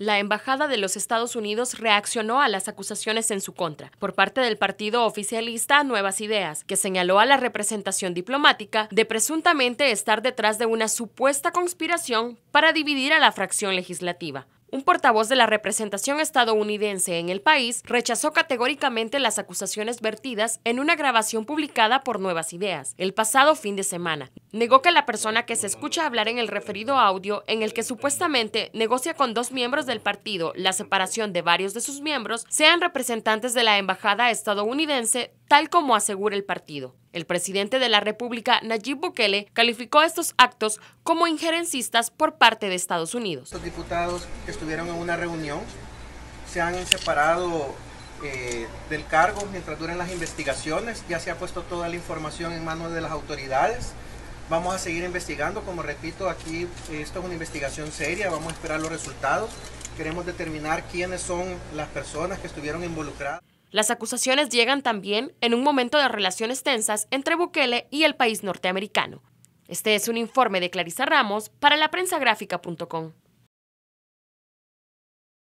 la Embajada de los Estados Unidos reaccionó a las acusaciones en su contra por parte del partido oficialista Nuevas Ideas, que señaló a la representación diplomática de presuntamente estar detrás de una supuesta conspiración para dividir a la fracción legislativa. Un portavoz de la representación estadounidense en el país rechazó categóricamente las acusaciones vertidas en una grabación publicada por Nuevas Ideas el pasado fin de semana. Negó que la persona que se escucha hablar en el referido audio, en el que supuestamente negocia con dos miembros del partido la separación de varios de sus miembros, sean representantes de la embajada estadounidense, tal como asegura el partido. El presidente de la República, Nayib Bukele, calificó estos actos como injerencistas por parte de Estados Unidos. Los diputados que estuvieron en una reunión se han separado eh, del cargo mientras duren las investigaciones. Ya se ha puesto toda la información en manos de las autoridades. Vamos a seguir investigando, como repito, aquí eh, esto es una investigación seria, vamos a esperar los resultados. Queremos determinar quiénes son las personas que estuvieron involucradas. Las acusaciones llegan también en un momento de relaciones tensas entre Bukele y el país norteamericano. Este es un informe de Clarisa Ramos para LaPrensaGráfica.com.